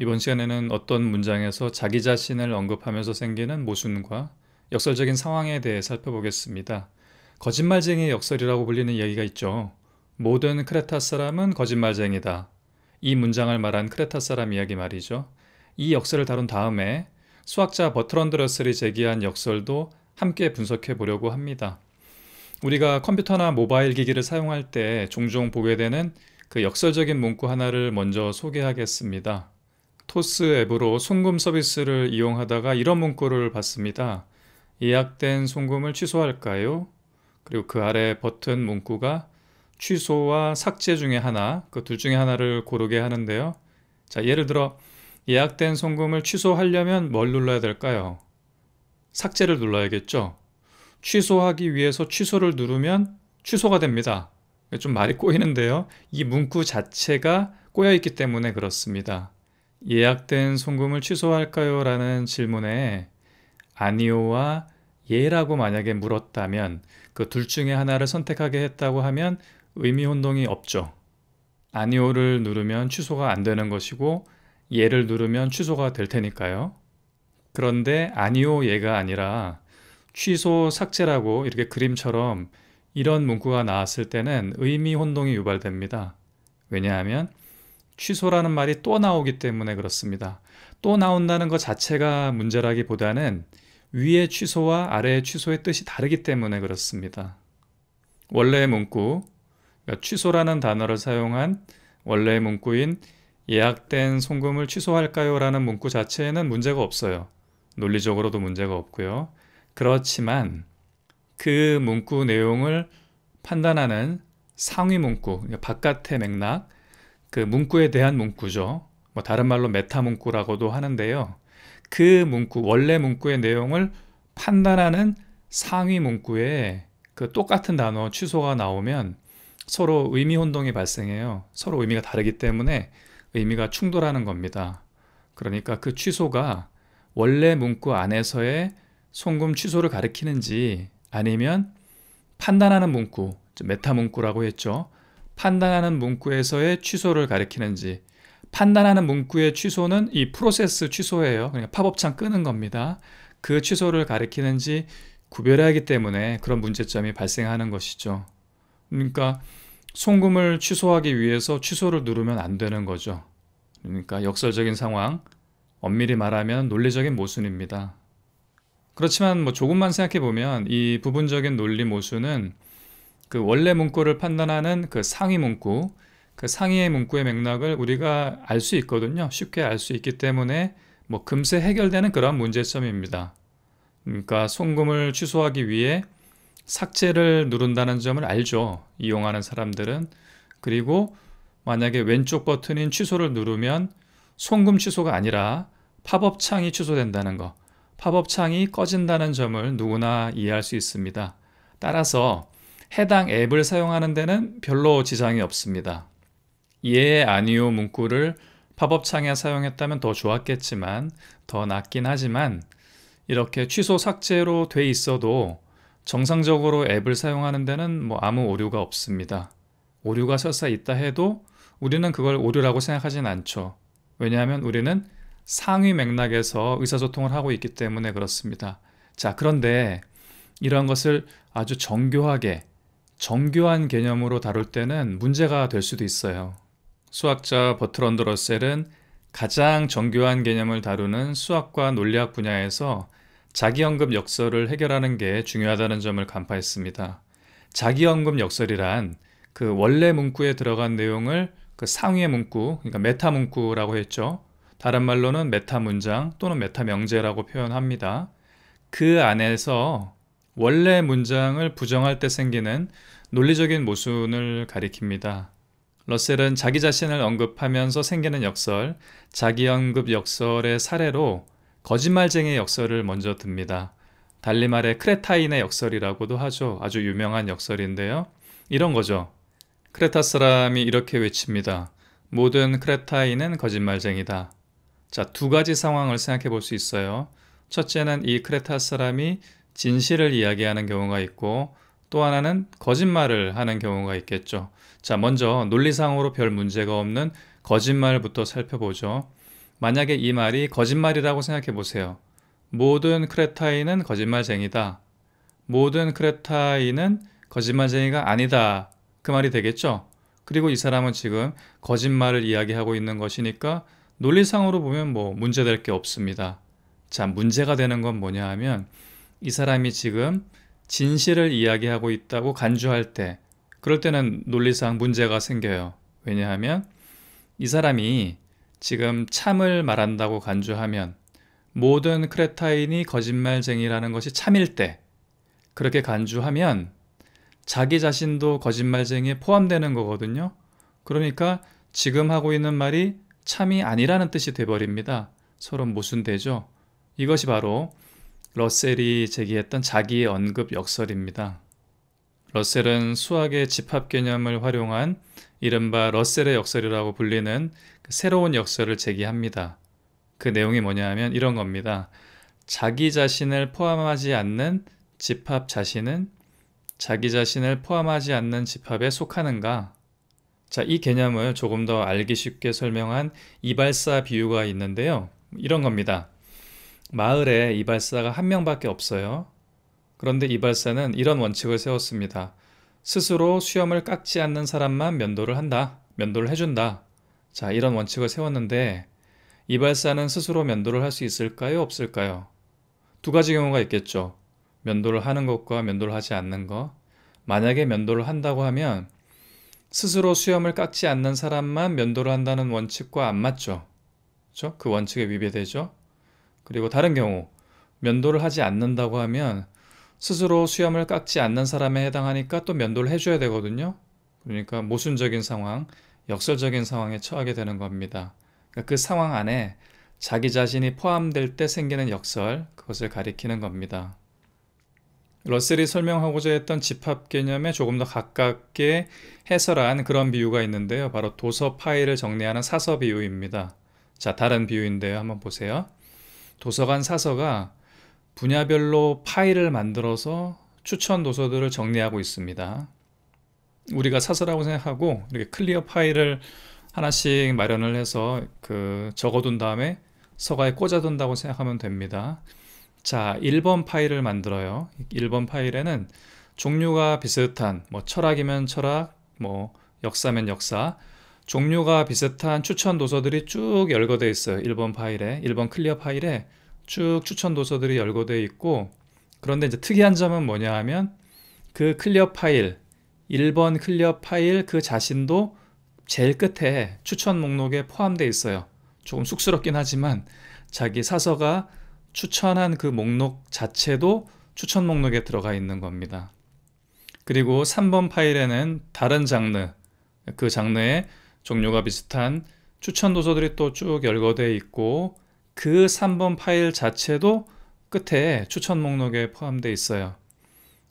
이번 시간에는 어떤 문장에서 자기 자신을 언급하면서 생기는 모순과 역설적인 상황에 대해 살펴보겠습니다. 거짓말쟁이의 역설이라고 불리는 이야기가 있죠. 모든 크레타 사람은 거짓말쟁이다. 이 문장을 말한 크레타 사람 이야기 말이죠. 이 역설을 다룬 다음에 수학자 버트런드 러셀이 제기한 역설도 함께 분석해 보려고 합니다. 우리가 컴퓨터나 모바일 기기를 사용할 때 종종 보게 되는 그 역설적인 문구 하나를 먼저 소개하겠습니다. 토스 앱으로 송금 서비스를 이용하다가 이런 문구를 받습니다. 예약된 송금을 취소할까요? 그리고 그 아래 버튼 문구가 취소와 삭제 중에 하나, 그 둘 중에 하나를 고르게 하는데요. 자, 예를 들어 예약된 송금을 취소하려면 뭘 눌러야 될까요? 삭제를 눌러야겠죠. 취소하기 위해서 취소를 누르면 취소가 됩니다. 좀 말이 꼬이는데요. 이 문구 자체가 꼬여 있기 때문에 그렇습니다. 예약된 송금을 취소할까요? 라는 질문에 아니오와 예라고 만약에 물었다면 그 둘 중에 하나를 선택하게 했다고 하면 의미 혼동이 없죠. 아니오를 누르면 취소가 안 되는 것이고 예를 누르면 취소가 될 테니까요. 그런데 아니오 예가 아니라 취소 삭제라고 이렇게 그림처럼 이런 문구가 나왔을 때는 의미 혼동이 유발됩니다. 왜냐하면 취소라는 말이 또 나오기 때문에 그렇습니다. 또 나온다는 것 자체가 문제라기보다는 위의 취소와 아래의 취소의 뜻이 다르기 때문에 그렇습니다. 원래의 문구, 그러니까 취소라는 단어를 사용한 원래의 문구인 예약된 송금을 취소할까요? 라는 문구 자체에는 문제가 없어요. 논리적으로도 문제가 없고요. 그렇지만 그 문구 내용을 판단하는 상위 문구, 그러니까 바깥의 맥락, 그 문구에 대한 문구죠. 뭐 다른 말로 메타 문구라고도 하는데요. 그 문구, 원래 문구의 내용을 판단하는 상위 문구에 그 똑같은 단어 취소가 나오면 서로 의미 혼동이 발생해요. 서로 의미가 다르기 때문에 의미가 충돌하는 겁니다. 그러니까 그 취소가 원래 문구 안에서의 송금 취소를 가리키는지 아니면 판단하는 문구, 메타 문구라고 했죠. 판단하는 문구에서의 취소를 가리키는지 판단하는 문구의 취소는 이 프로세스 취소예요. 그러니까 팝업창 끄는 겁니다. 그 취소를 가리키는지 구별 하기 때문에 그런 문제점이 발생하는 것이죠. 그러니까 송금을 취소하기 위해서 취소를 누르면 안 되는 거죠. 그러니까 역설적인 상황, 엄밀히 말하면 논리적인 모순입니다. 그렇지만 뭐 조금만 생각해 보면 이 부분적인 논리 모순은 그 원래 문구를 판단하는 그 상위 문구, 그 상위의 문구의 맥락을 우리가 알 수 있거든요. 쉽게 알 수 있기 때문에 뭐 금세 해결되는 그런 문제점입니다. 그러니까 송금을 취소하기 위해 삭제를 누른다는 점을 알죠. 이용하는 사람들은. 그리고 만약에 왼쪽 버튼인 취소를 누르면 송금 취소가 아니라 팝업 창이 취소된다는 거, 팝업 창이 꺼진다는 점을 누구나 이해할 수 있습니다. 따라서 해당 앱을 사용하는 데는 별로 지장이 없습니다. 예, 아니요 문구를 팝업창에 사용했다면 더 좋았겠지만 더 낫긴 하지만 이렇게 취소 삭제로 돼 있어도 정상적으로 앱을 사용하는 데는 뭐 아무 오류가 없습니다. 오류가 설사 있다 해도 우리는 그걸 오류라고 생각하진 않죠. 왜냐하면 우리는 상위 맥락에서 의사소통을 하고 있기 때문에 그렇습니다. 자, 그런데 이런 것을 아주 정교하게 정교한 개념으로 다룰 때는 문제가 될 수도 있어요. 수학자 버트런드 러셀은 가장 정교한 개념을 다루는 수학과 논리학 분야에서 자기연금 역설을 해결하는 게 중요하다는 점을 간파했습니다. 자기연금 역설이란 그 원래 문구에 들어간 내용을 그 상위의 문구, 그러니까 메타 문구라고 했죠. 다른 말로는 메타 문장 또는 메타 명제라고 표현합니다. 그 안에서 원래 문장을 부정할 때 생기는 논리적인 모순을 가리킵니다. 러셀은 자기 자신을 언급하면서 생기는 역설, 자기 언급 역설의 사례로 거짓말쟁이 역설을 먼저 듭니다. 달리 말해 크레타인의 역설이라고도 하죠. 아주 유명한 역설인데요. 이런 거죠. 크레타 사람이 이렇게 외칩니다. 모든 크레타인은 거짓말쟁이다. 자, 두 가지 상황을 생각해 볼 수 있어요. 첫째는 이 크레타 사람이 진실을 이야기하는 경우가 있고 또 하나는 거짓말을 하는 경우가 있겠죠. 자, 먼저 논리상으로 별 문제가 없는 거짓말부터 살펴보죠. 만약에 이 말이 거짓말이라고 생각해 보세요. 모든 크레타인은 거짓말쟁이다. 모든 크레타인은 거짓말쟁이가 아니다. 그 말이 되겠죠? 그리고 이 사람은 지금 거짓말을 이야기하고 있는 것이니까 논리상으로 보면 뭐 문제될 게 없습니다. 자, 문제가 되는 건 뭐냐 하면 이 사람이 지금 진실을 이야기하고 있다고 간주할 때 그럴 때는 논리상 문제가 생겨요. 왜냐하면 이 사람이 지금 참을 말한다고 간주하면 모든 크레타인이 거짓말쟁이라는 것이 참일 때 그렇게 간주하면 자기 자신도 거짓말쟁이에 포함되는 거거든요. 그러니까 지금 하고 있는 말이 참이 아니라는 뜻이 돼버립니다. 서로 모순되죠. 이것이 바로 러셀이 제기했던 자기 언급 역설입니다. 러셀은 수학의 집합 개념을 활용한 이른바 러셀의 역설이라고 불리는 그 새로운 역설을 제기합니다. 그 내용이 뭐냐 하면 이런 겁니다. 자기 자신을 포함하지 않는 집합 자신은 자기 자신을 포함하지 않는 집합에 속하는가? 자, 이 개념을 조금 더 알기 쉽게 설명한 이발사 비유가 있는데요. 이런 겁니다. 마을에 이발사가 한 명밖에 없어요. 그런데 이발사는 이런 원칙을 세웠습니다. 스스로 수염을 깎지 않는 사람만 면도를 한다. 면도를 해준다. 자, 이런 원칙을 세웠는데 이발사는 스스로 면도를 할 수 있을까요? 없을까요? 두 가지 경우가 있겠죠. 면도를 하는 것과 면도를 하지 않는 것. 만약에 면도를 한다고 하면 스스로 수염을 깎지 않는 사람만 면도를 한다는 원칙과 안 맞죠. 그렇죠? 그 원칙에 위배되죠. 그리고 다른 경우 면도를 하지 않는다고 하면 스스로 수염을 깎지 않는 사람에 해당하니까 또 면도를 해줘야 되거든요. 그러니까 모순적인 상황, 역설적인 상황에 처하게 되는 겁니다. 그러니까 그 상황 안에 자기 자신이 포함될 때 생기는 역설, 그것을 가리키는 겁니다. 러셀이 설명하고자 했던 집합 개념에 조금 더 가깝게 해설한 그런 비유가 있는데요. 바로 도서 파일을 정리하는 사서 비유입니다. 자, 다른 비유인데요. 한번 보세요. 도서관 사서가 분야별로 파일을 만들어서 추천 도서들을 정리하고 있습니다. 우리가 사서라고 생각하고 이렇게 클리어 파일을 하나씩 마련을 해서 그 적어둔 다음에 서가에 꽂아둔다고 생각하면 됩니다. 자, 1번 파일을 만들어요. 1번 파일에는 종류가 비슷한 뭐 철학이면 철학, 뭐 역사면 역사, 종류가 비슷한 추천 도서들이 쭉 열거되어 있어요. 1번 파일에, 1번 클리어 파일에 쭉 추천 도서들이 열거되어 있고 그런데 이제 특이한 점은 뭐냐 하면 그 클리어 파일, 1번 클리어 파일 그 자신도 제일 끝에 추천 목록에 포함되어 있어요. 조금 쑥스럽긴 하지만 자기 사서가 추천한 그 목록 자체도 추천 목록에 들어가 있는 겁니다. 그리고 3번 파일에는 다른 장르, 그장르에 종류가 비슷한 추천 도서들이 또 쭉 열거되어 있고 그 3번 파일 자체도 끝에 추천 목록에 포함되어 있어요.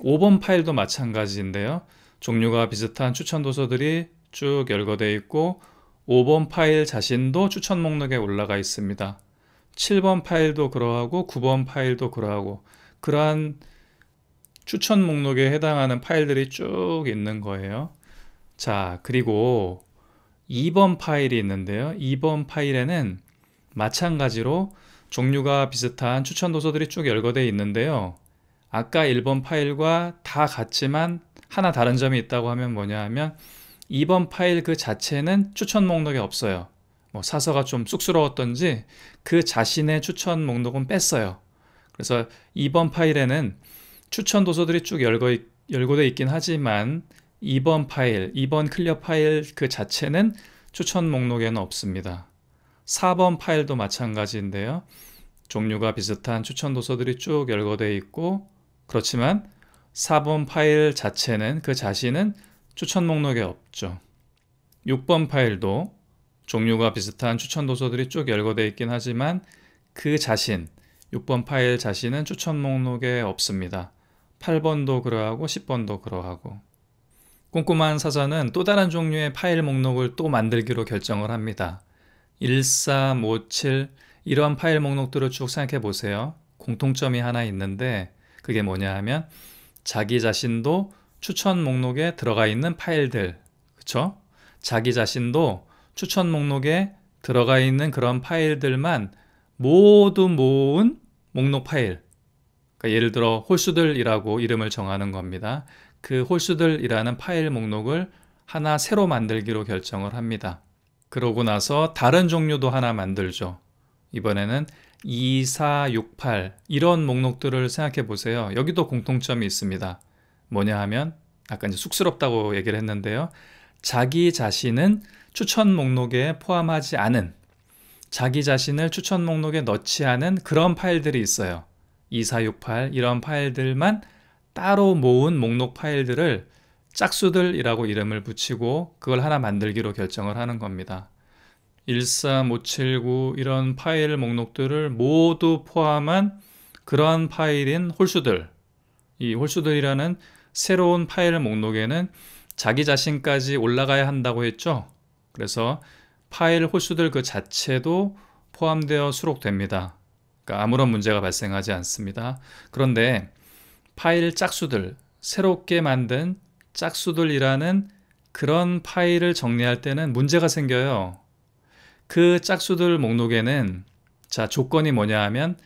5번 파일도 마찬가지인데요. 종류가 비슷한 추천 도서들이 쭉 열거되어 있고 5번 파일 자신도 추천 목록에 올라가 있습니다. 7번 파일도 그러하고 9번 파일도 그러하고 그러한 추천 목록에 해당하는 파일들이 쭉 있는 거예요. 자, 그리고 2번 파일이 있는데요. 2번 파일에는 마찬가지로 종류가 비슷한 추천 도서들이 쭉 열거되어 있는데요. 아까 1번 파일과 다 같지만 하나 다른 점이 있다고 하면 뭐냐 하면 2번 파일 그 자체는 추천 목록에 없어요. 뭐 사서가 좀 쑥스러웠던지 그 자신의 추천 목록은 뺐어요. 그래서 2번 파일에는 추천 도서들이 쭉 열거, 열고돼 있긴 하지만 2번 파일, 2번 클리어 파일 그 자체는 추천 목록에는 없습니다. 4번 파일도 마찬가지인데요. 종류가 비슷한 추천 도서들이 쭉 열거되어 있고 그렇지만 4번 파일 자체는 그 자신은 추천 목록에 없죠. 6번 파일도 종류가 비슷한 추천 도서들이 쭉 열거되어 있긴 하지만 그 자신, 6번 파일 자신은 추천 목록에 없습니다. 8번도 그러하고 10번도 그러하고 꼼꼼한 사자는 또 다른 종류의 파일 목록을 또 만들기로 결정을 합니다. 1457 이러한 파일 목록들을 쭉 생각해 보세요. 공통점이 하나 있는데 그게 뭐냐 하면 자기 자신도 추천 목록에 들어가 있는 파일들 그쵸? 자기 자신도 추천 목록에 들어가 있는 그런 파일들만 모두 모은 목록 파일 그러니까 예를 들어 홀수들이라고 이름을 정하는 겁니다. 그 홀수들이라는 파일 목록을 하나 새로 만들기로 결정을 합니다. 그러고 나서 다른 종류도 하나 만들죠. 이번에는 2, 4, 6, 8 이런 목록들을 생각해 보세요. 여기도 공통점이 있습니다. 뭐냐 하면 아까 이제 쑥스럽다고 얘기를 했는데요. 자기 자신은 추천 목록에 포함하지 않은 자기 자신을 추천 목록에 넣지 않은 그런 파일들이 있어요. 2468 이런 파일들만 따로 모은 목록 파일들을 짝수들이라고 이름을 붙이고 그걸 하나 만들기로 결정을 하는 겁니다. 13579 이런 파일 목록들을 모두 포함한 그러한 파일인 홀수들 이 홀수들이라는 새로운 파일 목록에는 자기 자신까지 올라가야 한다고 했죠. 그래서 파일 홀수들 그 자체도 포함되어 수록됩니다. 그러니까 아무런 문제가 발생하지 않습니다. 그런데 파일 짝수들, 새롭게 만든 짝수들이라는 그런 파일을 정리할 때는 문제가 생겨요. 그 짝수들 목록에는 자, 조건이 뭐냐 하면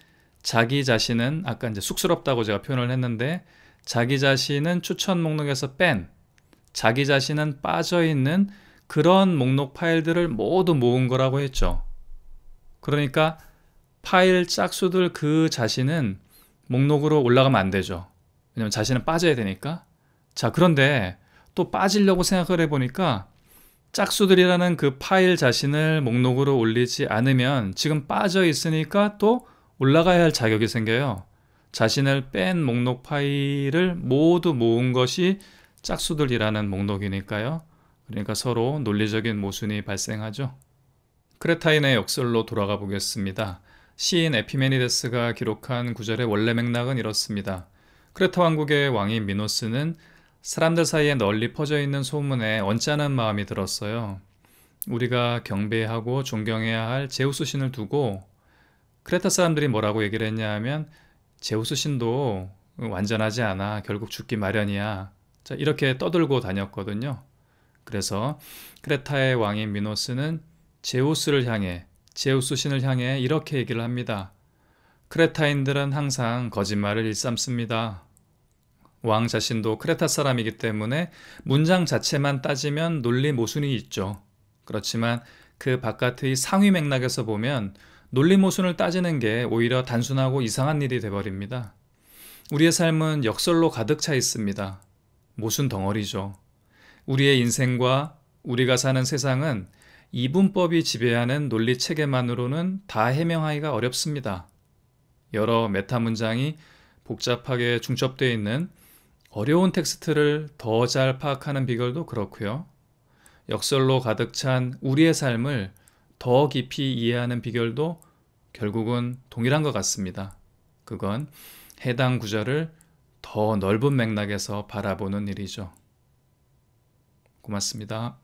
자기 자신은 아까 이제 쑥스럽다고 제가 표현을 했는데 자기 자신은 추천 목록에서 뺀 자기 자신은 빠져 있는 그런 목록 파일들을 모두 모은 거라고 했죠. 그러니까 파일 짝수들 그 자신은 목록으로 올라가면 안 되죠. 왜냐면 자신은 빠져야 되니까. 자, 그런데 또 빠지려고 생각을 해보니까 짝수들이라는 그 파일 자신을 목록으로 올리지 않으면 지금 빠져 있으니까 또 올라가야 할 자격이 생겨요. 자신을 뺀 목록 파일을 모두 모은 것이 짝수들이라는 목록이니까요. 그러니까 서로 논리적인 모순이 발생하죠. 크레타인의 역설로 돌아가 보겠습니다. 시인 에피메니데스가 기록한 구절의 원래 맥락은 이렇습니다. 크레타 왕국의 왕인 미노스는 사람들 사이에 널리 퍼져 있는 소문에 언짢은 마음이 들었어요. 우리가 경배하고 존경해야 할 제우스 신을 두고 크레타 사람들이 뭐라고 얘기를 했냐 하면 제우스 신도 완전하지 않아 결국 죽기 마련이야 자, 이렇게 떠들고 다녔거든요. 그래서 크레타의 왕인 미노스는 제우스를 향해 제우스 신을 향해 이렇게 얘기를 합니다. 크레타인들은 항상 거짓말을 일삼습니다. 왕 자신도 크레타 사람이기 때문에 문장 자체만 따지면 논리 모순이 있죠. 그렇지만 그 바깥의 상위 맥락에서 보면 논리 모순을 따지는 게 오히려 단순하고 이상한 일이 돼버립니다. 우리의 삶은 역설로 가득 차 있습니다. 모순 덩어리죠. 우리의 인생과 우리가 사는 세상은 이분법이 지배하는 논리 체계만으로는 다 해명하기가 어렵습니다. 여러 메타 문장이 복잡하게 중첩되어 있는 어려운 텍스트를 더 잘 파악하는 비결도 그렇고요. 역설로 가득 찬 우리의 삶을 더 깊이 이해하는 비결도 결국은 동일한 것 같습니다. 그건 해당 구절을 더 넓은 맥락에서 바라보는 일이죠. 고맙습니다.